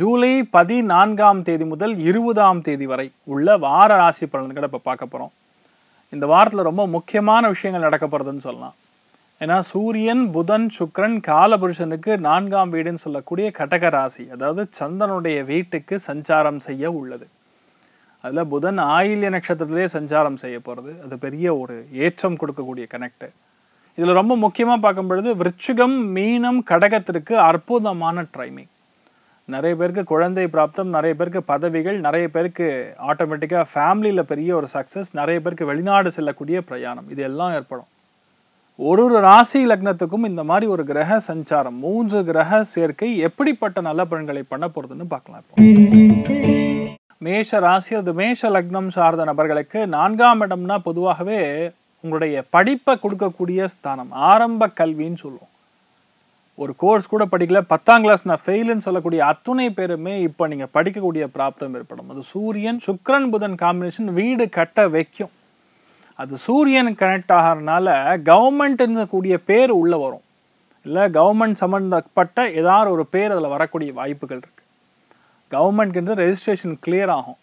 ஜூலை பதினான்காம் தேதி முதல் இருபதாம் தேதி வரை உள்ள வார ராசி பலன்களை இப்போ பார்க்க போகிறோம் இந்த வாரத்தில் ரொம்ப முக்கியமான விஷயங்கள் நடக்க போகிறதுன்னு சொல்லலாம் ஏன்னா சூரியன் புதன் சுக்ரன் காலபுருஷனுக்கு நான்காம் வீடுன்னு சொல்லக்கூடிய கடக ராசி அதாவது சந்திரனுடைய வீட்டுக்கு சஞ்சாரம் செய்ய உள்ளது அதில் புதன் ஆயில்ய நட்சத்திரத்திலே சஞ்சாரம் செய்ய போகிறது அது பெரிய ஒரு ஏற்றம் கொடுக்கக்கூடிய கனெக்டு இதில் ரொம்ப முக்கியமாக பார்க்கும் பொழுது விருச்சிகம் மீனம் கடகத்திற்கு அற்புதமான ட்ரைமிங் நிறைய பேருக்கு குழந்தை பிராப்தம் நிறைய பேருக்கு பதவிகள் நிறைய பேருக்கு ஆட்டோமேட்டிக்காக ஃபேமிலியில் பெரிய ஒரு சக்ஸஸ் நிறைய பேருக்கு வெளிநாடு செல்லக்கூடிய பிரயாணம் இது எல்லாம் ஏற்படும் ஒரு ஒரு ராசி லக்னத்துக்கும் இந்த மாதிரி ஒரு கிரக சஞ்சாரம் மூன்று கிரக சேர்க்கை எப்படிப்பட்ட நல்ல பலன்களை பண்ண போகிறதுன்னு பார்க்கலாம் இப்போ மேஷ ராசி அது மேஷ லக்னம் சார்ந்த நபர்களுக்கு நான்காம் இடம்னா பொதுவாகவே உங்களுடைய படிப்பை கொடுக்கக்கூடிய ஸ்தானம் ஆரம்ப கல்வின்னு சொல்லுவோம் ஒரு கோர்ஸ் கூட படிக்கல பத்தாம் கிளாஸ் நான் ஃபெயிலுன்னு சொல்லக்கூடிய அத்துணை பேருமே இப்போ நீங்கள் படிக்கக்கூடிய பிராப்தம் ஏற்படும் அது சூரியன் சுக்ரன் புதன் காம்பினேஷன் வீடு கட்ட வைக்கும் அது சூரியன் கனெக்ட் ஆகிறதுனால கவர்மெண்ட்னு கூடிய பேர் உள்ளே வரும் இல்லை கவர்மெண்ட் சம்மந்தப்பட்ட ஏதாவது ஒரு பேர் அதில் வரக்கூடிய வாய்ப்புகள் இருக்குது கவர்மெண்ட்கிட்ட ரெஜிஸ்ட்ரேஷன் கிளியர் ஆகும்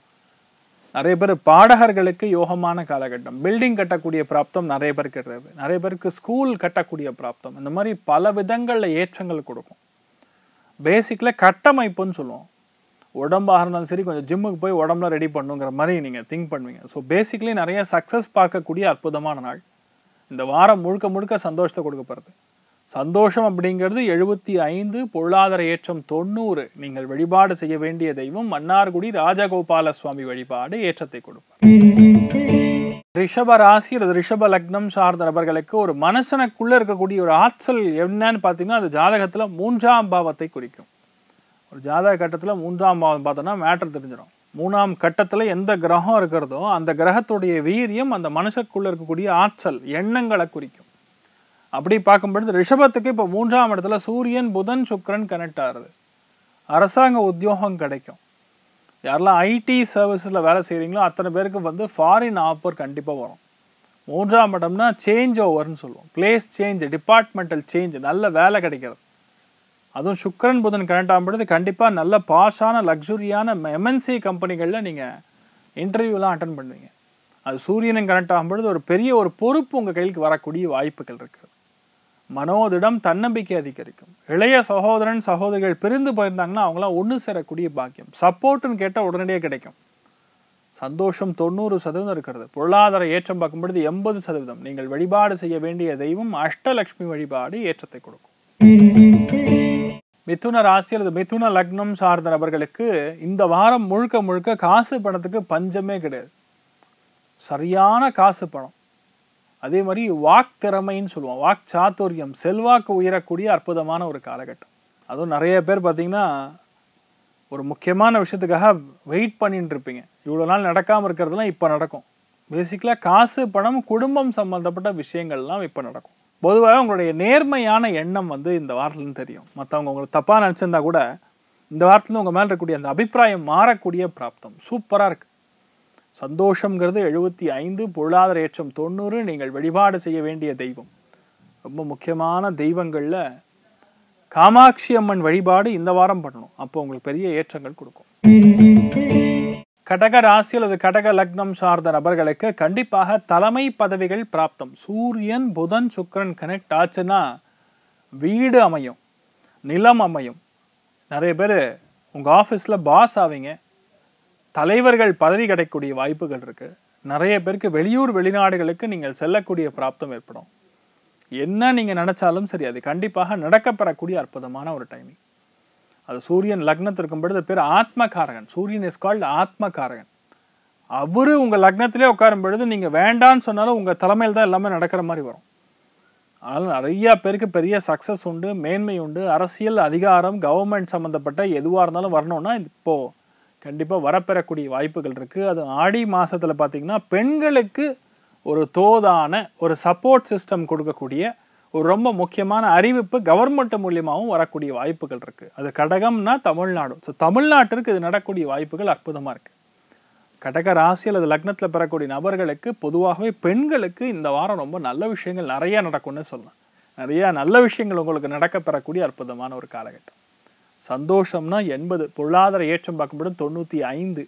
நிறைய பேர் பாடகர்களுக்கு யோகமான காலகட்டம் பில்டிங் கட்டக்கூடிய பிராப்தம் நிறைய பேருக்கு இருக்கிறது நிறைய பேருக்கு ஸ்கூல் கட்டக்கூடிய பிராப்தம் இந்த மாதிரி பல விதங்களில் ஏற்றங்கள் கொடுக்கும் பேசிக்கில் கட்டமைப்புன்னு சொல்லுவோம் உடம்பாக இருந்தாலும் சரி கொஞ்சம் ஜிம்முக்கு போய் உடம்புல ரெடி பண்ணுங்கிற மாதிரி நீங்கள் திங்க் பண்ணுவீங்க ஸோ பேசிக்கலி நிறைய சக்ஸஸ் பார்க்கக்கூடிய அற்புதமான நாள் இந்த வாரம் முழுக்க முழுக்க சந்தோஷத்தை கொடுக்கப்படுறது சந்தோஷம் அப்படிங்கிறது எழுபத்தி ஐந்து பொருளாதார ஏற்றம் தொண்ணூறு நீங்கள் வழிபாடு செய்ய வேண்டிய தெய்வம் மன்னார்குடி ராஜகோபால சுவாமி வழிபாடு ஏற்றத்தை கொடுப்பார் ரிஷப ராசி அல்லது ரிஷப லக்னம் சார்ந்த நபர்களுக்கு ஒரு மனசனக்குள்ள இருக்கக்கூடிய ஒரு ஆற்றல் என்னன்னு பார்த்தீங்கன்னா அது ஜாதகத்தில் மூன்றாம் பாவத்தை குறிக்கும் ஒரு ஜாதக கட்டத்தில் மூன்றாம் பாவம் பார்த்தோன்னா மேட்டர் தெரிஞ்சிடும் மூணாம் கட்டத்தில் எந்த கிரகம் இருக்கிறதோ அந்த கிரகத்துடைய வீரியம் அந்த மனசுக்குள்ள இருக்கக்கூடிய ஆற்றல் எண்ணங்களை குறிக்கும் அப்படி பார்க்கும்பொழுது ரிஷபத்துக்கு இப்போ மூன்றாம் இடத்துல சூரியன் புதன் சுக்கரன் கனெக்ட் ஆகுது அரசாங்க உத்தியோகம் கிடைக்கும் யாரெல்லாம் ஐடி சர்வீஸில் வேலை செய்கிறீங்களோ அத்தனை பேருக்கு வந்து ஃபாரின் ஆஃபர் கண்டிப்பாக வரும் மூன்றாம் இடம்னா சேஞ்ச் ஓவர்னு சொல்லுவோம் பிளேஸ் சேஞ்ச் டிபார்ட்மெண்டல் சேஞ்ச் நல்ல வேலை கிடைக்கிறது அதுவும் சுக்கரன் புதன் கனெக்ட் ஆகும்பொழுது கண்டிப்பாக நல்ல பாஷான லக்ஸுரியான எம்என்சி கம்பெனிகளில் நீங்கள் இன்டர்வியூலாம் அட்டன் பண்ணுவீங்க அது சூரியனும் கனெக்ட் ஆகும்பொழுது ஒரு பெரிய ஒரு பொறுப்பு உங்கள் கையிலுக்கு வரக்கூடிய வாய்ப்புகள் இருக்குது மனோதிடம் தன்னம்பிக்கை அதிகரிக்கும் இளைய சகோதரன் சகோதரிகள் பிரிந்து போயிருந்தாங்கன்னா அவங்களாம் ஒன்று சேரக்கூடிய பாக்கியம் சப்போர்ட்டுன்னு கேட்டால் உடனடியாக கிடைக்கும் சந்தோஷம் தொண்ணூறு சதவீதம் இருக்கிறது பொருளாதார ஏற்றம் பார்க்கும் பொழுது எண்பது சதவீதம் நீங்கள் வழிபாடு செய்ய வேண்டிய தெய்வம் அஷ்டலக்ஷ்மி வழிபாடு ஏற்றத்தை கொடுக்கும் மிதுன ராசி அல்லது மிதுன லக்னம் சார்ந்த நபர்களுக்கு இந்த வாரம் முழுக்க முழுக்க காசு பணத்துக்கு பஞ்சமே கிடையாது சரியான காசு பணம் அதே மாதிரி வாக்திறமைன்னு சொல்லுவோம் வாக் சாத்துரியம் செல்வாக்கு உயரக்கூடிய அற்புதமான ஒரு காலகட்டம் அதுவும் நிறைய பேர் பார்த்திங்கன்னா ஒரு முக்கியமான விஷயத்துக்காக வெயிட் பண்ணிட்டு இருப்பீங்க இவ்வளோ நாள் நடக்காமல் இருக்கிறதுலாம் இப்போ நடக்கும் பேசிக்கலாக காசு பணம் குடும்பம் சம்மந்தப்பட்ட விஷயங்கள்லாம் இப்போ நடக்கும் பொதுவாக உங்களுடைய நேர்மையான எண்ணம் வந்து இந்த வாரத்துலேருந்து தெரியும் மற்றவங்க உங்களுக்கு தப்பாக நினச்சிருந்தா கூட இந்த வாரத்துலேருந்து உங்கள் மேலே இருக்கக்கூடிய அந்த அபிப்பிராயம் மாறக்கூடிய பிராப்தம் சூப்பராக இருக்குது சந்தோஷங்கிறது எழுபத்தி ஐந்து பொருளாதார ஏற்றம் தொண்ணூறு நீங்கள் வழிபாடு செய்ய வேண்டிய தெய்வம் ரொம்ப முக்கியமான தெய்வங்களில் காமாட்சி அம்மன் வழிபாடு இந்த வாரம் பண்ணணும் அப்போ உங்களுக்கு பெரிய ஏற்றங்கள் கொடுக்கும் கடக ராசி அல்லது கடக லக்னம் சார்ந்த நபர்களுக்கு கண்டிப்பாக தலைமை பதவிகள் பிராப்தம் சூரியன் புதன் சுக்கரன் கனெக்ட் ஆச்சுன்னா வீடு அமையும் நிலம் அமையும் நிறைய பேர் உங்கள் ஆஃபீஸில் பாஸ் ஆவீங்க தலைவர்கள் பதவி கிடைக்கக்கூடிய வாய்ப்புகள் இருக்குது நிறைய பேருக்கு வெளியூர் வெளிநாடுகளுக்கு நீங்கள் செல்லக்கூடிய பிராப்தம் ஏற்படும் என்ன நீங்கள் நினச்சாலும் சரி அது கண்டிப்பாக நடக்கப்பெறக்கூடிய அற்புதமான ஒரு டைமிங் அது சூரியன் லக்னத்தில் இருக்கும் பொழுது பேர் ஆத்மகாரகன் சூரியன் இஸ் கால்டு ஆத்மகாரகன் அவர் உங்கள் லக்னத்திலே உட்காரும் பொழுது நீங்கள் வேண்டான்னு சொன்னாலும் உங்கள் தலைமையில் தான் எல்லாமே நடக்கிற மாதிரி வரும் அதனால் நிறையா பேருக்கு பெரிய சக்ஸஸ் உண்டு மேன்மை உண்டு அரசியல் அதிகாரம் கவர்மெண்ட் சம்மந்தப்பட்ட எதுவாக இருந்தாலும் வரணும்னா இப்போது கண்டிப்பாக வரப்பெறக்கூடிய வாய்ப்புகள் இருக்குது அது ஆடி மாதத்தில் பார்த்திங்கன்னா பெண்களுக்கு ஒரு தோதான ஒரு சப்போர்ட் சிஸ்டம் கொடுக்கக்கூடிய ஒரு ரொம்ப முக்கியமான அறிவிப்பு கவர்மெண்ட் மூலியமாகவும் வரக்கூடிய வாய்ப்புகள் இருக்குது அது கடகம்னா தமிழ்நாடும் ஸோ தமிழ்நாட்டிற்கு இது நடக்கூடிய வாய்ப்புகள் அற்புதமாக இருக்குது கடக ராசி அது லக்னத்தில் பெறக்கூடிய நபர்களுக்கு பொதுவாகவே பெண்களுக்கு இந்த வாரம் ரொம்ப நல்ல விஷயங்கள் நிறையா நடக்கும்னு சொல்லலாம் நிறையா நல்ல விஷயங்கள் உங்களுக்கு நடக்க பெறக்கூடிய அற்புதமான ஒரு காலகட்டம் சந்தோஷம்னா எண்பது பொருளாதார ஏற்றம் பார்க்கும்போது தொண்ணூத்தி ஐந்து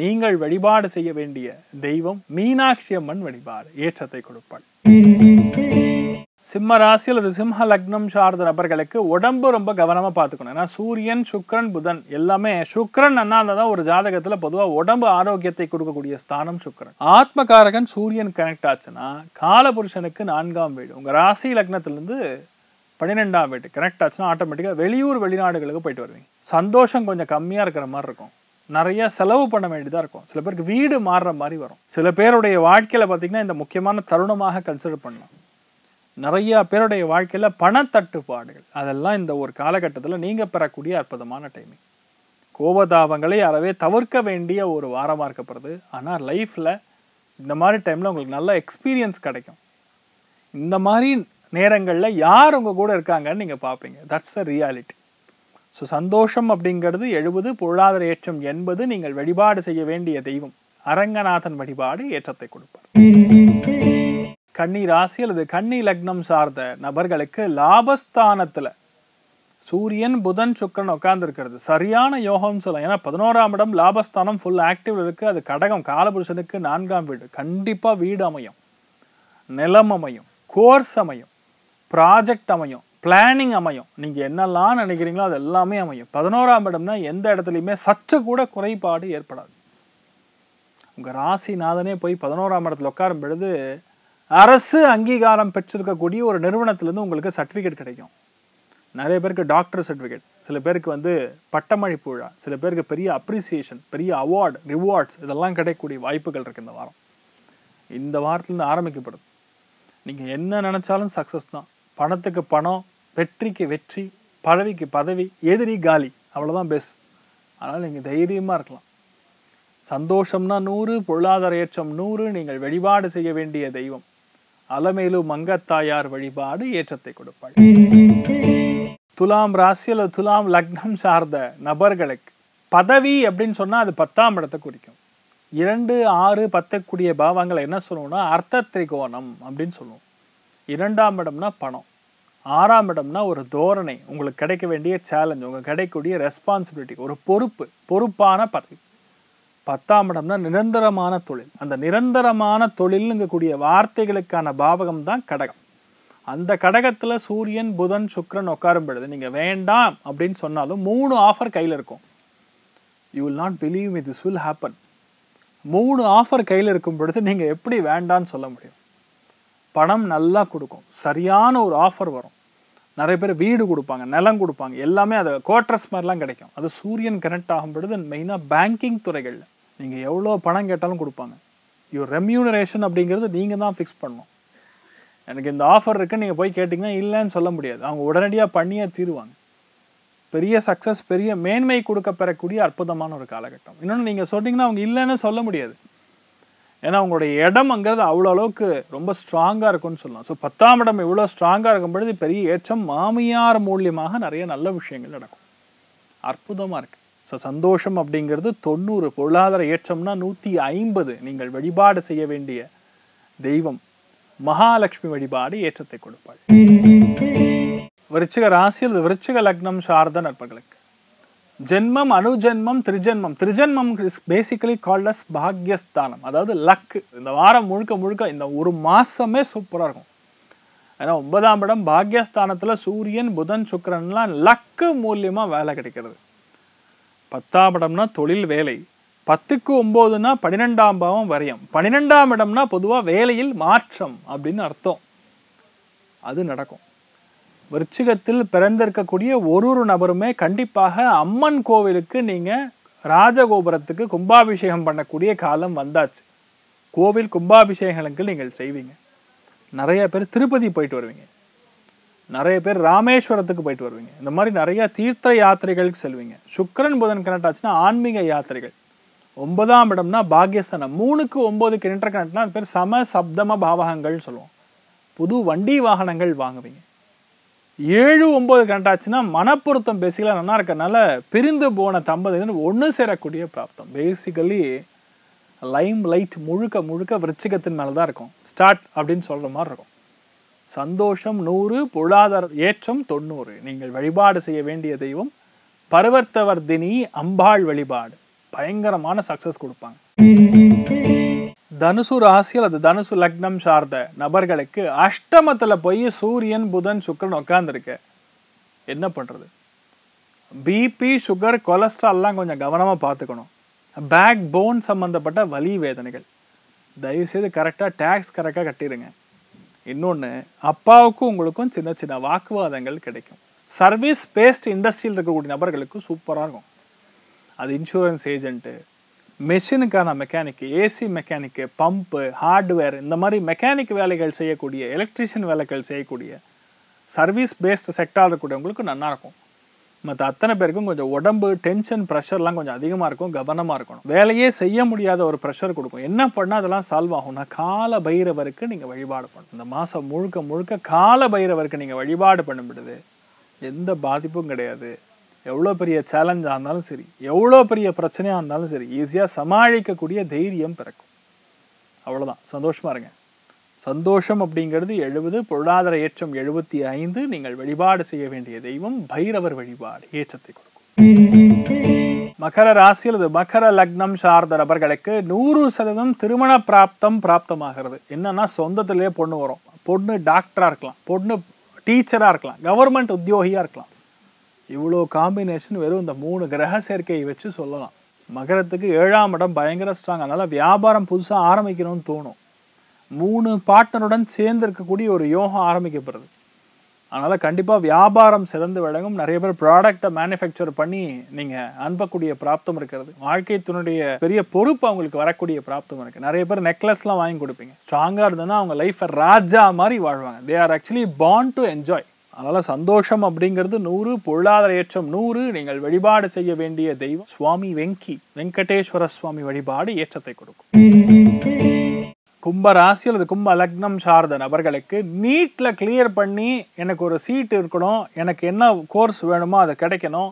நீங்கள் வழிபாடு செய்ய வேண்டிய தெய்வம் மீனாட்சி அம்மன் வழிபாடு ஏற்றத்தை கொடுப்பாள் சிம்ம ராசி அல்லது சிம்ம லக்னம் சார்ந்த நபர்களுக்கு உடம்பு ரொம்ப கவனமா பார்த்துக்கணும் ஏன்னா சூரியன் சுக்ரன் புதன் எல்லாமே சுக்ரன் அண்ணா தான் ஒரு ஜாதகத்துல பொதுவாக உடம்பு ஆரோக்கியத்தை கொடுக்கக்கூடிய ஸ்தானம் சுக்ரன் ஆத்மகாரகன் சூரியன் கனெக்ட் ஆச்சுன்னா காலபுருஷனுக்கு நான்காம் வீடு உங்க ராசி லக்னத்திலிருந்து பன்னிரெண்டாம் வீட்டு கனெக்ட் ஆச்சுன்னா ஆட்டோமேட்டிக்காக வெளியூர் வெளிநாடுகளுக்கு போயிட்டு வருவீங்க சந்தோஷம் கொஞ்சம் கம்மியாக இருக்கிற மாதிரி இருக்கும் நிறைய செலவு பண்ண வேண்டியதாக இருக்கும் சில பேருக்கு வீடு மாறுற மாதிரி வரும் சில பேருடைய வாழ்க்கையில் பார்த்திங்கன்னா இந்த முக்கியமான தருணமாக கன்சிடர் பண்ணலாம் நிறைய பேருடைய வாழ்க்கையில் பணத்தட்டுப்பாடுகள் அதெல்லாம் இந்த ஒரு காலகட்டத்தில் நீங்கள் பெறக்கூடிய அற்புதமான டைமிங் கோபதாபங்களை அறவே தவிர்க்க வேண்டிய ஒரு வாரமாக இருக்கப்படுறது ஆனால் லைஃப்பில் இந்த மாதிரி டைமில் உங்களுக்கு நல்ல எக்ஸ்பீரியன்ஸ் கிடைக்கும் இந்த மாதிரி நேரங்களில் யார் உங்கள் கூட இருக்காங்கன்னு நீங்கள் பார்ப்பீங்க தட்ஸ் அ ரியாலிட்டி ஸோ சந்தோஷம் அப்படிங்கிறது எழுபது பொருளாதார ஏற்றம் என்பது நீங்கள் வழிபாடு செய்ய வேண்டிய தெய்வம் அரங்கநாதன் வழிபாடு ஏற்றத்தை கொடுப்பார் கன்னி ராசி அல்லது கன்னி லக்னம் சார்ந்த நபர்களுக்கு லாபஸ்தானத்தில் சூரியன் புதன் சுக்கரன் உட்கார்ந்துருக்கிறது சரியான யோகம் சொல்லலாம் ஏன்னா பதினோராம் இடம் லாபஸ்தானம் ஃபுல் ஆக்டிவ் இருக்குது அது கடகம் காலபுருஷனுக்கு நான்காம் வீடு கண்டிப்பாக வீடு அமையும் நிலம் அமையும் கோர்ஸ் அமையும் ப்ராஜெக்ட் அமையும் பிளானிங் அமையும் நீங்கள் என்னெல்லாம் நினைக்கிறீங்களோ அது எல்லாமே அமையும் பதினோராம் இடம் தான் எந்த இடத்துலையுமே சற்று கூட குறைபாடு ஏற்படாது உங்கள் ராசிநாதனே போய் பதினோராம் இடத்துல உட்காரும் பொழுது அரசு அங்கீகாரம் பெற்றிருக்கக்கூடிய ஒரு நிறுவனத்திலேருந்து உங்களுக்கு சர்டிஃபிகேட் கிடைக்கும் நிறைய பேருக்கு டாக்டர் சர்டிஃபிகேட் சில பேருக்கு வந்து பட்டமளிப்பு விழா சில பேருக்கு பெரிய அப்ரிசியேஷன் பெரிய அவார்டு ரிவார்ட்ஸ் இதெல்லாம் கிடைக்கக்கூடிய வாய்ப்புகள் இருக்குது இந்த வாரம் இந்த வாரத்துலேருந்து ஆரம்பிக்கப்படும் நீங்கள் என்ன நினச்சாலும் சக்ஸஸ் தான் பணத்துக்கு பணம் வெற்றிக்கு வெற்றி பதவிக்கு பதவி எதிரி காலி அவ்வளோதான் பெஸ்ட் அதனால் நீங்கள் தைரியமாக இருக்கலாம் சந்தோஷம்னா நூறு பொருளாதார ஏற்றம் நூறு நீங்கள் வழிபாடு செய்ய வேண்டிய தெய்வம் அலமேலு மங்கத்தாயார் வழிபாடு ஏற்றத்தை கொடுப்பாள் துலாம் ராசியில் துலாம் லக்னம் சார்ந்த நபர்களுக்கு பதவி அப்படின்னு சொன்னால் அது பத்தாம் இடத்தை குறிக்கும் இரண்டு ஆறு பத்தக்கூடிய பாவங்களை என்ன சொல்லுவோம்னா அர்த்த திரிகோணம் அப்படின்னு சொல்லுவோம் இரண்டாம் இடம்னா பணம் ஆறாம் இடம்னா ஒரு தோரணை உங்களுக்கு கிடைக்க வேண்டிய சேலஞ்ச் உங்கள் கிடைக்கக்கூடிய ரெஸ்பான்சிபிலிட்டி ஒரு பொறுப்பு பொறுப்பான பதவி பத்தாம் இடம்னா நிரந்தரமான தொழில் அந்த நிரந்தரமான தொழிலுங்கக்கூடிய வார்த்தைகளுக்கான பாவகம் தான் கடகம் அந்த கடகத்தில் சூரியன் புதன் சுக்ரன் உட்காரும் பொழுது நீங்கள் வேண்டாம் அப்படின்னு சொன்னாலும் மூணு ஆஃபர் கையில் இருக்கும் you will not believe me this will happen மூணு ஆஃபர் கையில் இருக்கும் பொழுது நீங்கள் எப்படி வேண்டான்னு சொல்ல முடியும் பணம் நல்லா கொடுக்கும் சரியான ஒரு ஆஃபர் வரும் நிறைய பேர் வீடு கொடுப்பாங்க நிலம் கொடுப்பாங்க எல்லாமே அது கோட்ரஸ் மாதிரிலாம் கிடைக்கும் அது சூரியன் கனெக்ட் ஆகும் பொழுது மெயினாக பேங்கிங் துறைகளில் நீங்கள் எவ்வளோ பணம் கேட்டாலும் கொடுப்பாங்க யூர் ரெம்யூனரேஷன் அப்படிங்கிறது நீங்கள் தான் ஃபிக்ஸ் பண்ணணும் எனக்கு இந்த ஆஃபர் இருக்குன்னு நீங்கள் போய் கேட்டிங்கன்னா இல்லைன்னு சொல்ல முடியாது அவங்க உடனடியாக பண்ணியே தீருவாங்க பெரிய சக்ஸஸ் பெரிய மேன்மை கொடுக்க பெறக்கூடிய அற்புதமான ஒரு காலகட்டம் இன்னொன்று நீங்கள் சொன்னீங்கன்னா அவங்க இல்லைன்னு சொல்ல முடியாது ஏன்னா அவங்களுடைய இடம்ங்கிறது அவ்வளோ அளவுக்கு ரொம்ப ஸ்ட்ராங்காக இருக்கும்னு சொல்லலாம் ஸோ பத்தாம் இடம் இவ்வளோ ஸ்ட்ராங்காக இருக்கும் பொழுது பெரிய ஏற்றம் மாமியார் மூலியமாக நிறைய நல்ல விஷயங்கள் நடக்கும் அற்புதமாக இருக்குது ஸோ சந்தோஷம் அப்படிங்கிறது தொண்ணூறு பொருளாதார ஏற்றம்னா நூற்றி ஐம்பது நீங்கள் வழிபாடு செய்ய வேண்டிய தெய்வம் மகாலட்சுமி வழிபாடு ஏற்றத்தை கொடுப்பாள் விருச்சிக அல்லது விருச்சிக லக்னம் சார்ந்த நட்பர்களுக்கு ஜென்மம் அனுஜென்மம் திருஜென்மம் திருஜென்மம் இஸ் பேசிக்கலி கால்ட் அஸ் பாக்யஸ்தானம் அதாவது லக் இந்த வாரம் முழுக்க முழுக்க இந்த ஒரு மாதமே சூப்பராக இருக்கும் ஏன்னா ஒன்பதாம் இடம் பாக்யஸ்தானத்தில் சூரியன் புதன் சுக்கரன்லாம் லக்கு மூலியமாக வேலை கிடைக்கிறது பத்தாம் இடம்னா தொழில் வேலை பத்துக்கு ஒம்போதுன்னா பன்னிரெண்டாம் பாவம் வரையும் பன்னிரெண்டாம் இடம்னா பொதுவாக வேலையில் மாற்றம் அப்படின்னு அர்த்தம் அது நடக்கும் விருச்சிகத்தில் பிறந்திருக்கக்கூடிய ஒரு ஒரு நபருமே கண்டிப்பாக அம்மன் கோவிலுக்கு நீங்கள் ராஜகோபுரத்துக்கு கும்பாபிஷேகம் பண்ணக்கூடிய காலம் வந்தாச்சு கோவில் கும்பாபிஷேகங்களுக்கு நீங்கள் செய்வீங்க நிறைய பேர் திருப்பதி போயிட்டு வருவீங்க நிறைய பேர் ராமேஸ்வரத்துக்கு போயிட்டு வருவீங்க இந்த மாதிரி நிறைய தீர்த்த யாத்திரைகளுக்கு செல்வீங்க சுக்கரன் புதன் கனெக்ட் ஆன்மீக யாத்திரைகள் ஒன்பதாம் இடம்னா பாகியஸ்தானம் மூணுக்கு ஒம்பது கிணற்ற கனெக்ட்னா பேர் சம சப்தம பாவகங்கள்னு சொல்லுவோம் புது வண்டி வாகனங்கள் வாங்குவீங்க ஏழு ஒம்பது கண்டாச்சுன்னா மனப்பொருத்தம் பேசிக்கலாம் நல்லா இருக்கனால பிரிந்து போன தம்பதி ஒன்று சேரக்கூடிய பிராப்தம் பேசிக்கலி லைம் லைட் முழுக்க முழுக்க விருச்சிகத்தின் மேலே தான் இருக்கும் ஸ்டார்ட் அப்படின்னு சொல்கிற மாதிரி இருக்கும் சந்தோஷம் நூறு பொருளாதார ஏற்றம் தொண்ணூறு நீங்கள் வழிபாடு செய்ய வேண்டிய தெய்வம் பருவர்த்தவர்தினி அம்பாள் வழிபாடு பயங்கரமான சக்ஸஸ் கொடுப்பாங்க தனுசு ராசி அல்லது தனுசு லக்னம் சார்ந்த நபர்களுக்கு அஷ்டமத்தில் போய் சூரியன் புதன் சுக்கரன் உட்காந்துருக்கு என்ன பண்ணுறது பிபி சுகர் கொலஸ்ட்ரால்லாம் கொஞ்சம் கவனமாக பார்த்துக்கணும் பேக் போன் சம்மந்தப்பட்ட வலி வேதனைகள் தயவுசெய்து கரெக்டாக டேக்ஸ் கரெக்டாக கட்டிடுங்க இன்னொன்று அப்பாவுக்கும் உங்களுக்கும் சின்ன சின்ன வாக்குவாதங்கள் கிடைக்கும் சர்வீஸ் பேஸ்ட் இண்டஸ்ட்ரியில் இருக்கக்கூடிய நபர்களுக்கு சூப்பராக இருக்கும் அது இன்சூரன்ஸ் ஏஜென்ட்டு மெஷினுக்கான mechanic AC mechanic pump hardware இந்த மாதிரி மெக்கானிக் வேலைகள் செய்யக்கூடிய எலக்ட்ரிஷியன் வேலைகள் செய்யக்கூடிய சர்வீஸ் பேஸ்டு செக்டாக இருக்கக்கூடியவங்களுக்கு நல்லாயிருக்கும் மற்ற அத்தனை பேருக்கும் கொஞ்சம் உடம்பு டென்ஷன் ப்ரெஷர்லாம் கொஞ்சம் அதிகமாக இருக்கும் கவனமாக இருக்கணும் வேலையே செய்ய முடியாத ஒரு ப்ரெஷர் கொடுக்கும் என்ன பண்ணால் அதெல்லாம் சால்வ் ஆகும்னா கால பைரவருக்கு நீங்கள் வழிபாடு பண்ணணும் இந்த மாதம் முழுக்க முழுக்க கால பைரவருக்கு நீங்கள் வழிபாடு பண்ணும்பிடுது எந்த பாதிப்பும் கிடையாது எவ்வளோ பெரிய சேலஞ்சாக இருந்தாலும் சரி எவ்வளோ பெரிய பிரச்சனையாக இருந்தாலும் சரி ஈஸியாக சமாளிக்கக்கூடிய தைரியம் பிறக்கும் அவ்வளோதான் சந்தோஷமாக இருங்க சந்தோஷம் அப்படிங்கிறது எழுபது பொருளாதார ஏற்றம் எழுபத்தி ஐந்து நீங்கள் வழிபாடு செய்ய வேண்டிய தெய்வம் பைரவர் வழிபாடு ஏற்றத்தை கொடுக்கும் மகர ராசி அல்லது மகர லக்னம் சார்ந்த நபர்களுக்கு நூறு சதவீதம் திருமண பிராப்தம் பிராப்தமாகிறது என்னன்னா சொந்தத்திலேயே பொண்ணு வரும் பொண்ணு டாக்டராக இருக்கலாம் பொண்ணு டீச்சராக இருக்கலாம் கவர்மெண்ட் உத்தியோகியாக இருக்கலாம் இவ்வளோ காம்பினேஷன் வெறும் இந்த மூணு கிரக சேர்க்கையை வச்சு சொல்லலாம் மகரத்துக்கு ஏழாம் இடம் பயங்கர ஸ்ட்ராங் அதனால் வியாபாரம் புதுசாக ஆரம்பிக்கணும்னு தோணும் மூணு பார்ட்னருடன் சேர்ந்து இருக்கக்கூடிய ஒரு யோகம் ஆரம்பிக்கப்படுது அதனால் கண்டிப்பாக வியாபாரம் சிறந்து விளங்கும் நிறைய பேர் ப்ராடக்டை மேனுஃபேக்சர் பண்ணி நீங்கள் அனுப்பக்கூடிய பிராப்தம் இருக்கிறது வாழ்க்கை துணுடைய பெரிய பொறுப்பு அவங்களுக்கு வரக்கூடிய பிராப்தம் இருக்குது நிறைய பேர் நெக்லஸ்லாம் வாங்கி கொடுப்பீங்க ஸ்ட்ராங்காக இருந்ததுன்னா அவங்க லைஃப்பை ராஜா மாதிரி வாழ்வாங்க they are actually bound to enjoy அதனால் சந்தோஷம் அப்படிங்கிறது நூறு பொருளாதார ஏற்றம் நூறு நீங்கள் வழிபாடு செய்ய வேண்டிய தெய்வம் சுவாமி வெங்கி வெங்கடேஸ்வர சுவாமி வழிபாடு ஏற்றத்தை கொடுக்கும் கும்ப ராசி அல்லது கும்ப லக்னம் சார்ந்த நபர்களுக்கு நீட்டில் கிளியர் பண்ணி எனக்கு ஒரு சீட் இருக்கணும் எனக்கு என்ன கோர்ஸ் வேணுமோ அதை கிடைக்கணும்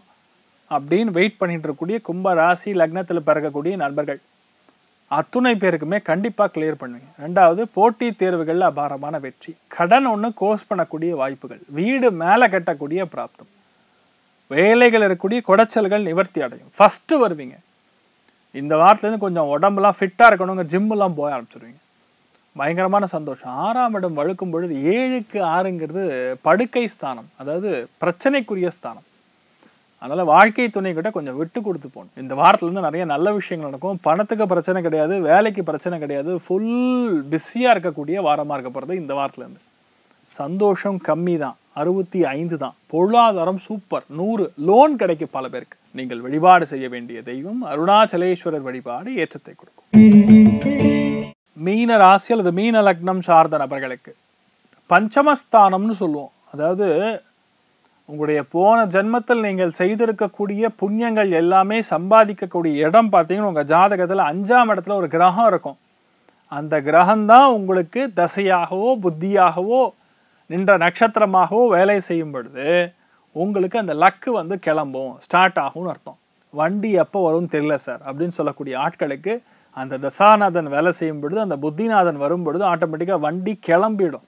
அப்படின்னு வெயிட் பண்ணிட்டு இருக்கக்கூடிய கும்ப ராசி லக்னத்தில் பிறக்கக்கூடிய நண்பர்கள் அத்துணை பேருக்குமே கண்டிப்பாக கிளியர் பண்ணுவீங்க ரெண்டாவது போட்டி தேர்வுகளில் அபாரமான வெற்றி கடன் ஒன்று கோர்ஸ் பண்ணக்கூடிய வாய்ப்புகள் வீடு மேலே கட்டக்கூடிய பிராப்தம் வேலைகள் இருக்கக்கூடிய குடைச்சல்கள் நிவர்த்தி அடையும் ஃபஸ்ட்டு வருவீங்க இந்த வாரத்துலேருந்து கொஞ்சம் உடம்புலாம் ஃபிட்டாக இருக்கணுங்க ஜிம்முலாம் போய் ஆரம்பிச்சிருவீங்க பயங்கரமான சந்தோஷம் ஆறாம் இடம் வழுக்கும் பொழுது ஏழுக்கு ஆறுங்கிறது படுக்கை ஸ்தானம் அதாவது பிரச்சனைக்குரிய ஸ்தானம் அதனால் வாழ்க்கை துணை கிட்ட கொஞ்சம் விட்டு கொடுத்து போகணும் இந்த வாரத்துலேருந்து நிறைய நல்ல விஷயங்கள் நடக்கும் பணத்துக்கு பிரச்சனை கிடையாது வேலைக்கு பிரச்சனை கிடையாது ஃபுல் பிஸியாக இருக்கக்கூடிய வாரமாக இருக்க போகிறது இந்த வாரத்துலேருந்து சந்தோஷம் கம்மி தான் அறுபத்தி ஐந்து தான் பொருளாதாரம் சூப்பர் நூறு லோன் கிடைக்கும் பல பேருக்கு நீங்கள் வழிபாடு செய்ய வேண்டிய தெய்வம் அருணாச்சலேஸ்வரர் வழிபாடு ஏற்றத்தை கொடுக்கும் மீன ராசி அல்லது மீன லக்னம் சார்ந்த நபர்களுக்கு பஞ்சமஸ்தானம்னு சொல்லுவோம் அதாவது உங்களுடைய போன ஜென்மத்தில் நீங்கள் செய்திருக்கக்கூடிய புண்ணியங்கள் எல்லாமே சம்பாதிக்கக்கூடிய இடம் பார்த்தீங்கன்னா உங்கள் ஜாதகத்தில் அஞ்சாம் இடத்துல ஒரு கிரகம் இருக்கும் அந்த கிரகம்தான் உங்களுக்கு தசையாகவோ புத்தியாகவோ நின்ற நட்சத்திரமாகவோ வேலை செய்யும் பொழுது உங்களுக்கு அந்த லக்கு வந்து கிளம்பும் ஸ்டார்ட் ஆகும்னு அர்த்தம் வண்டி எப்போ வரும்னு தெரியல சார் அப்படின்னு சொல்லக்கூடிய ஆட்களுக்கு அந்த தசாநாதன் வேலை செய்யும் பொழுது அந்த புத்திநாதன் வரும் பொழுது ஆட்டோமேட்டிக்காக வண்டி கிளம்பிடும்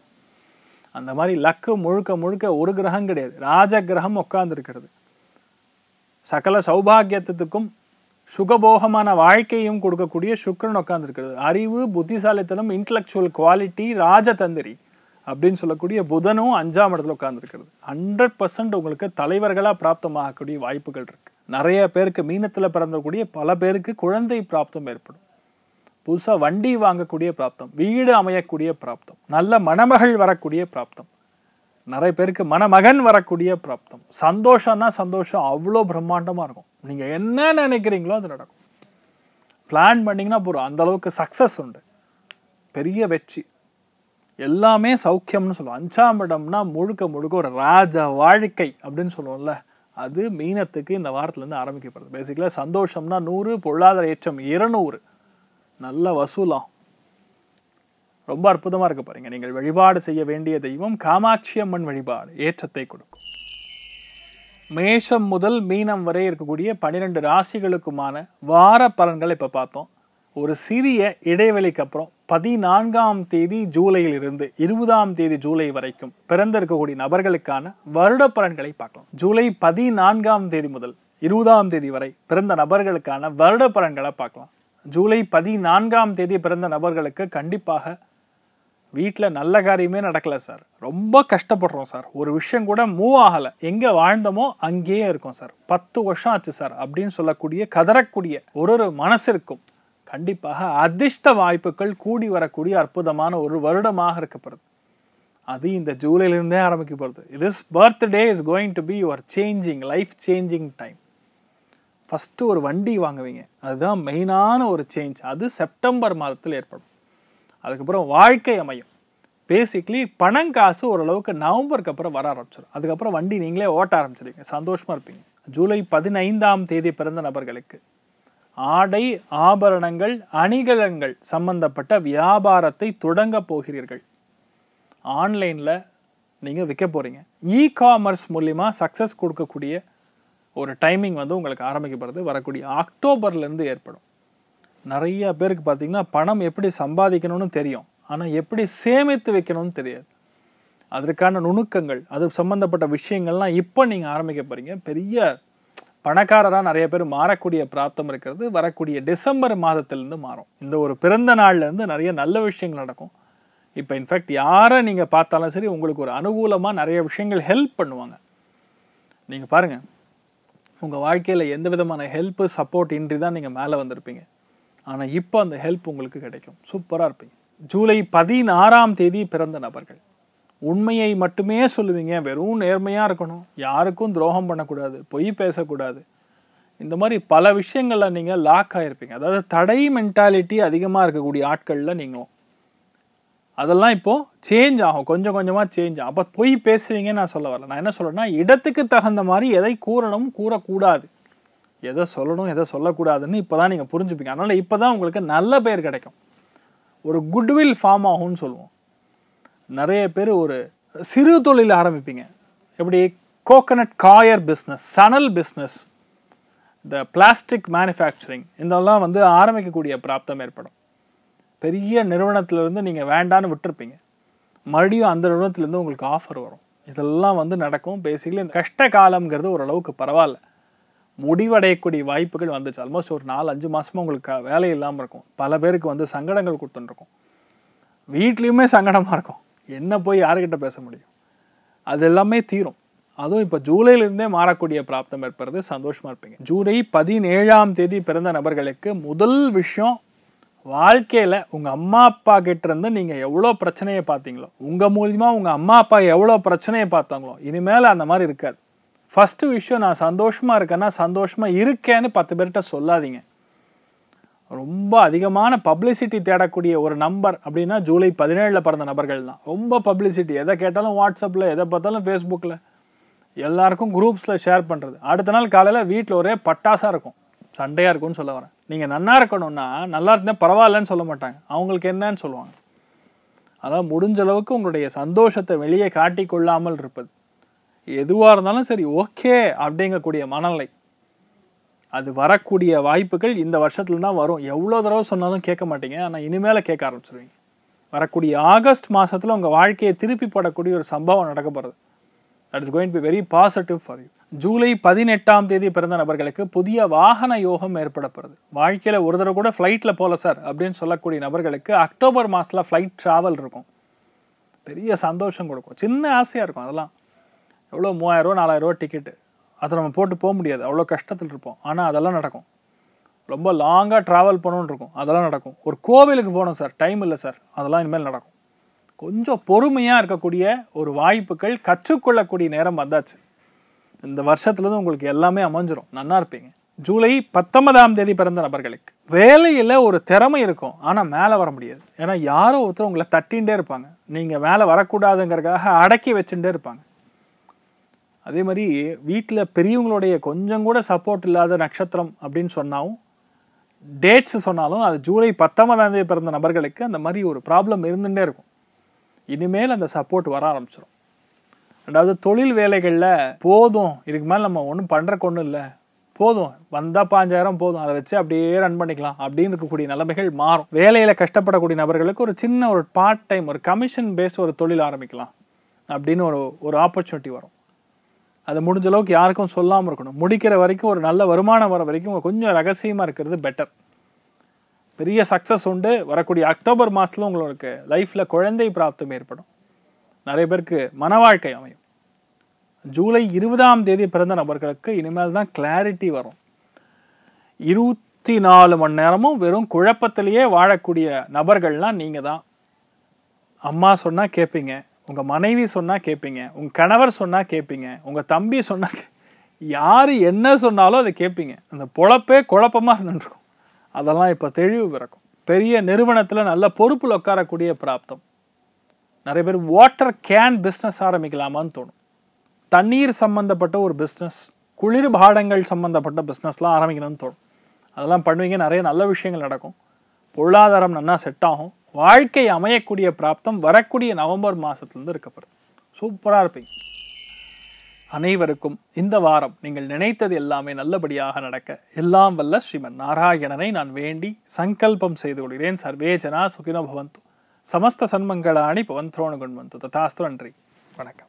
அந்த மாதிரி லக்கு முழுக்க முழுக்க ஒரு கிரகம் கிடையாது ராஜ கிரகம் உட்கார்ந்துருக்கிறது சகல சௌபாகியத்துக்கும் சுகபோகமான வாழ்க்கையும் கொடுக்கக்கூடிய சுக்கரன் உட்காந்துருக்கிறது அறிவு புத்திசாலித்தனம் இன்டலெக்சுவல் குவாலிட்டி ராஜதந்திரி அப்படின்னு சொல்லக்கூடிய புதனும் அஞ்சாம் இடத்துல உட்காந்துருக்கிறது ஹண்ட்ரட் பர்சன்ட் உங்களுக்கு தலைவர்களாக பிராப்தமாகக்கூடிய வாய்ப்புகள் இருக்குது நிறைய பேருக்கு மீனத்தில் பிறந்தக்கூடிய பல பேருக்கு குழந்தை பிராப்தம் ஏற்படும் புதுசாக வண்டி வாங்கக்கூடிய பிராப்தம் வீடு அமையக்கூடிய பிராப்தம் நல்ல மணமகள் வரக்கூடிய பிராப்தம் நிறைய பேருக்கு மணமகன் வரக்கூடிய பிராப்தம் சந்தோஷம்னா சந்தோஷம் அவ்வளோ பிரம்மாண்டமாக இருக்கும் நீங்கள் என்ன நினைக்கிறீங்களோ அது நடக்கும் பிளான் பண்ணிங்கன்னா போகிறோம் அந்தளவுக்கு சக்ஸஸ் உண்டு பெரிய வெற்றி எல்லாமே சௌக்கியம்னு சொல்லுவோம் அஞ்சாம் இடம்னா முழுக்க முழுக்க ஒரு ராஜ வாழ்க்கை அப்படின்னு சொல்லுவோம்ல அது மீனத்துக்கு இந்த வாரத்துலேருந்து ஆரம்பிக்கப்படுது பேசிக்கலாக சந்தோஷம்னா நூறு பொருளாதார ஏற்றம் இருநூறு நல்ல வசூலாம் ரொம்ப அற்புதமாக இருக்க பாருங்க நீங்கள் வழிபாடு செய்ய வேண்டிய தெய்வம் காமாட்சி அம்மன் வழிபாடு ஏற்றத்தை கொடுக்கும் மேஷம் முதல் மீனம் வரை இருக்கக்கூடிய பனிரெண்டு ராசிகளுக்குமான வார பலன்கள் இப்போ பார்த்தோம் ஒரு சிறிய இடைவெளிக்கு அப்புறம் பதினான்காம் தேதி ஜூலையிலிருந்து இருபதாம் தேதி ஜூலை வரைக்கும் பிறந்திருக்கக்கூடிய நபர்களுக்கான வருட பலன்களை பார்க்கலாம் ஜூலை பதினான்காம் தேதி முதல் இருபதாம் தேதி வரை பிறந்த நபர்களுக்கான வருட பலன்களை பார்க்கலாம் ஜூலை பதினான்காம் தேதி பிறந்த நபர்களுக்கு கண்டிப்பாக வீட்டில் நல்ல காரியமே நடக்கலை சார் ரொம்ப கஷ்டப்படுறோம் சார் ஒரு விஷயம் கூட மூவ் ஆகலை எங்கே வாழ்ந்தோமோ அங்கேயே இருக்கும் சார் பத்து வருஷம் ஆச்சு சார் அப்படின்னு சொல்லக்கூடிய கதறக்கூடிய ஒரு ஒரு மனசிற்கும் கண்டிப்பாக அதிர்ஷ்ட வாய்ப்புகள் கூடி வரக்கூடிய அற்புதமான ஒரு வருடமாக இருக்கப்படுது அது இந்த ஜூலைலேருந்தே ஆரம்பிக்கப்படுது is birthday is going to be your changing life changing time first ஒரு வண்டி வாங்குவீங்க அதுதான் மெயினான ஒரு சேஞ்ச் அது செப்டம்பர் மாதத்தில் ஏற்படும் அதுக்கப்புறம் வாழ்க்கை அமையும் பேசிக்லி பணம் காசு ஓரளவுக்கு நவம்பருக்கு அப்புறம் வர ஆரம்பிச்சிடும் அதுக்கப்புறம் வண்டி நீங்களே ஓட்ட ஆரம்பிச்சிருவீங்க சந்தோஷமாக இருப்பீங்க ஜூலை பதினைந்தாம் தேதி பிறந்த நபர்களுக்கு ஆடை ஆபரணங்கள் அணிகலன்கள் சம்பந்தப்பட்ட வியாபாரத்தை தொடங்க போகிறீர்கள் ஆன்லைனில் நீங்கள் விற்க போகிறீங்க இ காமர்ஸ் மூலிமா சக்ஸஸ் கொடுக்கக்கூடிய ஒரு டைமிங் வந்து உங்களுக்கு ஆரம்பிக்கப்படுறது வரக்கூடிய அக்டோபர்லேருந்து ஏற்படும் நிறைய பேருக்கு பார்த்திங்கன்னா பணம் எப்படி சம்பாதிக்கணும்னு தெரியும் ஆனால் எப்படி சேமித்து வைக்கணும்னு தெரியாது அதற்கான நுணுக்கங்கள் அது சம்மந்தப்பட்ட விஷயங்கள்லாம் இப்போ நீங்கள் ஆரம்பிக்க போகிறீங்க பெரிய பணக்காரராக நிறைய பேர் மாறக்கூடிய பிராப்தம் இருக்கிறது வரக்கூடிய டிசம்பர் மாதத்துலேருந்து மாறும் இந்த ஒரு பிறந்த நாள்லேருந்து நிறைய நல்ல விஷயங்கள் நடக்கும் இப்போ இன்ஃபேக்ட் யாரை நீங்கள் பார்த்தாலும் சரி உங்களுக்கு ஒரு அனுகூலமாக நிறைய விஷயங்கள் ஹெல்ப் பண்ணுவாங்க நீங்கள் பாருங்கள் உங்கள் வாழ்க்கையில் எந்த விதமான ஹெல்ப்பு சப்போர்ட் இன்றி தான் நீங்கள் மேலே வந்திருப்பீங்க ஆனால் இப்போ அந்த ஹெல்ப் உங்களுக்கு கிடைக்கும் சூப்பராக இருப்பீங்க ஜூலை பதினாறாம் தேதி பிறந்த நபர்கள் உண்மையை மட்டுமே சொல்லுவீங்க வெறும் நேர்மையாக இருக்கணும் யாருக்கும் துரோகம் பண்ணக்கூடாது பொய் பேசக்கூடாது இந்த மாதிரி பல விஷயங்களில் நீங்கள் லாக் ஆகிருப்பீங்க அதாவது தடை மென்டாலிட்டி அதிகமாக இருக்கக்கூடிய ஆட்களில் நீங்களும் அதெல்லாம் இப்போது சேஞ்ச் ஆகும் கொஞ்சம் கொஞ்சமாக சேஞ்ச் ஆகும் அப்போ பொய் பேசுவீங்கன்னு நான் சொல்ல வரல நான் என்ன சொல்கிறேன்னா இடத்துக்கு தகுந்த மாதிரி எதை கூறணும் கூறக்கூடாது எதை சொல்லணும் எதை சொல்லக்கூடாதுன்னு இப்போ தான் நீங்கள் புரிஞ்சுப்பீங்க அதனால் இப்போ தான் உங்களுக்கு நல்ல பேர் கிடைக்கும் ஒரு குட்வில் ஃபார்ம் ஆகும்னு சொல்லுவோம் நிறைய பேர் ஒரு சிறு தொழில் ஆரம்பிப்பீங்க எப்படி கோகனட் காயர் பிஸ்னஸ் சனல் பிஸ்னஸ் இந்த பிளாஸ்டிக் மேனுஃபேக்சரிங் இதெல்லாம் வந்து ஆரம்பிக்கக்கூடிய பிராப்தம் ஏற்படும் பெரிய நிறுவனத்திலேருந்து நீங்கள் வேண்டான்னு விட்டுருப்பீங்க மறுபடியும் அந்த நிறுவனத்துலேருந்து உங்களுக்கு ஆஃபர் வரும் இதெல்லாம் வந்து நடக்கும் பேசிக்கலி இந்த கஷ்ட காலம்ங்கிறது ஓரளவுக்கு பரவாயில்ல முடிவடையக்கூடிய வாய்ப்புகள் வந்துச்சு ஆல்மோஸ்ட் ஒரு நாலு அஞ்சு மாதமாக உங்களுக்கு வேலை இல்லாமல் இருக்கும் பல பேருக்கு வந்து சங்கடங்கள் கொடுத்துருக்கும் வீட்லேயுமே சங்கடமாக இருக்கும் என்ன போய் யாருக்கிட்ட பேச முடியும் அது எல்லாமே தீரும் அதுவும் இப்போ ஜூலையிலிருந்தே மாறக்கூடிய பிராப்தம் ஏற்படுறது சந்தோஷமாக இருப்பீங்க ஜூலை பதினேழாம் தேதி பிறந்த நபர்களுக்கு முதல் விஷயம் வாழ்க்கையில் உங்கள் அம்மா அப்பா கிட்டேருந்து நீங்கள் எவ்வளோ பிரச்சனையை பார்த்தீங்களோ உங்கள் மூலிமா உங்கள் அம்மா அப்பா எவ்வளோ பிரச்சனையை பார்த்தாங்களோ இனிமேல் அந்த மாதிரி இருக்காது ஃபஸ்ட்டு விஷயம் நான் சந்தோஷமாக இருக்கேன்னா சந்தோஷமாக இருக்கேன்னு பத்து பேர்கிட்ட சொல்லாதீங்க ரொம்ப அதிகமான பப்ளிசிட்டி தேடக்கூடிய ஒரு நம்பர் அப்படின்னா ஜூலை பதினேழில் பிறந்த நபர்கள் தான் ரொம்ப பப்ளிசிட்டி எதை கேட்டாலும் வாட்ஸ்அப்பில் எதை பார்த்தாலும் ஃபேஸ்புக்கில் எல்லாருக்கும் குரூப்ஸில் ஷேர் பண்ணுறது அடுத்த நாள் காலையில் வீட்டில் ஒரே பட்டாசாக இருக்கும் சண்டையாக இருக்கும்னு சொல்ல வரேன் நீங்கள் நல்லா இருக்கணும்னா நல்லா இருந்தால் பரவாயில்லன்னு சொல்ல மாட்டாங்க அவங்களுக்கு என்னன்னு சொல்லுவாங்க அதான் முடிஞ்ச அளவுக்கு உங்களுடைய சந்தோஷத்தை வெளியே காட்டிக்கொள்ளாமல் இருப்பது எதுவாக இருந்தாலும் சரி ஓகே அப்படிங்கக்கூடிய மனநிலை அது வரக்கூடிய வாய்ப்புகள் இந்த வருஷத்துல தான் வரும் எவ்வளோ தடவை சொன்னாலும் கேட்க மாட்டீங்க ஆனால் இனிமேல் கேட்க ஆரம்பிச்சிருவீங்க வரக்கூடிய ஆகஸ்ட் மாதத்தில் உங்கள் வாழ்க்கையை திருப்பி படக்கூடிய ஒரு சம்பவம் நடக்க போகிறது that is going be very positive for you July பதினெட்டாம் தேதி பிறந்த நபர்களுக்கு புதிய வாகன யோகம் ஏற்படப்படுது வாழ்க்கையில் ஒரு தடவை கூட ஃப்ளைட்டில் போகல சார் அப்படின்னு சொல்லக்கூடிய நபர்களுக்கு அக்டோபர் மாதத்தில் ஃப்ளைட் ட்ராவல் இருக்கும் பெரிய சந்தோஷம் கொடுக்கும் சின்ன ஆசையாக இருக்கும் அதெல்லாம் எவ்வளோ மூவாயிரரூவா நாலாயிரரூவா டிக்கெட்டு அதை நம்ம போட்டு போக முடியாது அவ்வளோ கஷ்டத்தில் இருப்போம் ஆனால் அதெல்லாம் நடக்கும் ரொம்ப லாங்காக ட்ராவல் பண்ணணுன்னு இருக்கும் அதெல்லாம் நடக்கும் ஒரு கோவிலுக்கு போகணும் சார் டைம் இல்லை சார் அதெல்லாம் இனிமேல் நடக்கும் கொஞ்சம் பொறுமையாக இருக்கக்கூடிய ஒரு வாய்ப்புகள் கற்றுக்கொள்ளக்கூடிய நேரம் வந்தாச்சு இந்த வருஷத்துலேருந்து உங்களுக்கு எல்லாமே அமைஞ்சிரும் நன்னா இருப்பீங்க ஜூலை பத்தொன்பதாம் தேதி பிறந்த நபர்களுக்கு வேலையில் ஒரு திறமை இருக்கும் ஆனால் மேலே வர முடியாது ஏன்னா யாரோ ஒருத்தர் உங்களை தட்டின்ண்டே இருப்பாங்க நீங்கள் மேலே வரக்கூடாதுங்கிறதுக்காக அடக்கி வச்சுட்டே இருப்பாங்க அதே மாதிரி வீட்டில் பெரியவங்களுடைய கொஞ்சம் கூட சப்போர்ட் இல்லாத நட்சத்திரம் அப்படின்னு சொன்னாலும் டேட்ஸ் சொன்னாலும் அது ஜூலை பத்தொன்பதாம் தேதி பிறந்த நபர்களுக்கு அந்த மாதிரி ஒரு ப்ராப்ளம் இருந்துகிட்டே இருக்கும் இனிமேல் அந்த சப்போர்ட் வர ஆரம்பிச்சிடும் ரெண்டாவது தொழில் வேலைகளில் போதும் இதுக்கு மேலே நம்ம ஒன்றும் பண்ணுறக்கு ஒன்றும் இல்லை போதும் வந்தால் பாஞ்சாயிரம் போதும் அதை வச்சு அப்படியே ரன் பண்ணிக்கலாம் அப்படின்னு இருக்கக்கூடிய நிலைமைகள் மாறும் வேலையில் கஷ்டப்படக்கூடிய நபர்களுக்கு ஒரு சின்ன ஒரு பார்ட் டைம் ஒரு கமிஷன் பேஸ்ட் ஒரு தொழில் ஆரம்பிக்கலாம் அப்படின்னு ஒரு ஒரு ஆப்பர்ச்சுனிட்டி வரும் அதை முடிஞ்ச அளவுக்கு யாருக்கும் சொல்லாமல் இருக்கணும் முடிக்கிற வரைக்கும் ஒரு நல்ல வருமானம் வர வரைக்கும் கொஞ்சம் ரகசியமாக இருக்கிறது பெட்டர் பெரிய சக்ஸஸ் உண்டு வரக்கூடிய அக்டோபர் மாதத்தில் உங்களுக்கு லைஃப்பில் குழந்தை பிராப்தம் ஏற்படும் நிறைய பேருக்கு மன வாழ்க்கை அமையும் ஜூலை இருபதாம் தேதி பிறந்த நபர்களுக்கு இனிமேல் தான் கிளாரிட்டி வரும் இருபத்தி நாலு மணி நேரமும் வெறும் குழப்பத்திலேயே வாழக்கூடிய நபர்கள்லாம் நீங்கள் தான் அம்மா சொன்னால் கேட்பீங்க உங்கள் மனைவி சொன்னால் கேட்பீங்க உங்கள் கணவர் சொன்னால் கேட்பீங்க உங்கள் தம்பி சொன்னால் யார் என்ன சொன்னாலும் அதை கேட்பீங்க அந்த பொழப்பே குழப்பமாக இருந்துருக்கும் அதெல்லாம் இப்போ தெளிவு பிறக்கும் பெரிய நிறுவனத்தில் நல்ல பொறுப்பில் உட்காரக்கூடிய பிராப்தம் நிறைய பேர் வாட்டர் கேன் பிஸ்னஸ் ஆரம்பிக்கலாமான்னு தோணும் தண்ணீர் சம்மந்தப்பட்ட ஒரு பிஸ்னஸ் குளிர் பாடங்கள் சம்மந்தப்பட்ட பிஸ்னஸ்லாம் ஆரம்பிக்கணும்னு தோணும் அதெல்லாம் பண்ணுவீங்க நிறைய நல்ல விஷயங்கள் நடக்கும் பொருளாதாரம் நல்லா செட் ஆகும் வாழ்க்கை அமையக்கூடிய பிராப்தம் வரக்கூடிய நவம்பர் மாதத்துலேருந்து இருக்கப்படுது சூப்பராக இருப்பீங்க அனைவருக்கும் இந்த வாரம் நீங்கள் நினைத்தது எல்லாமே நல்லபடியாக நடக்க எல்லாம் வல்ல ஸ்ரீமன் நாராயணனை நான் வேண்டி சங்கல்பம் செய்து கொள்கிறேன் சர்வே ஜனா சுகினோ பவந்து சமஸ்த சன்மங்களாணி பவந்த்ரோணு குண்வந்து ததாஸ்து நன்றி வணக்கம்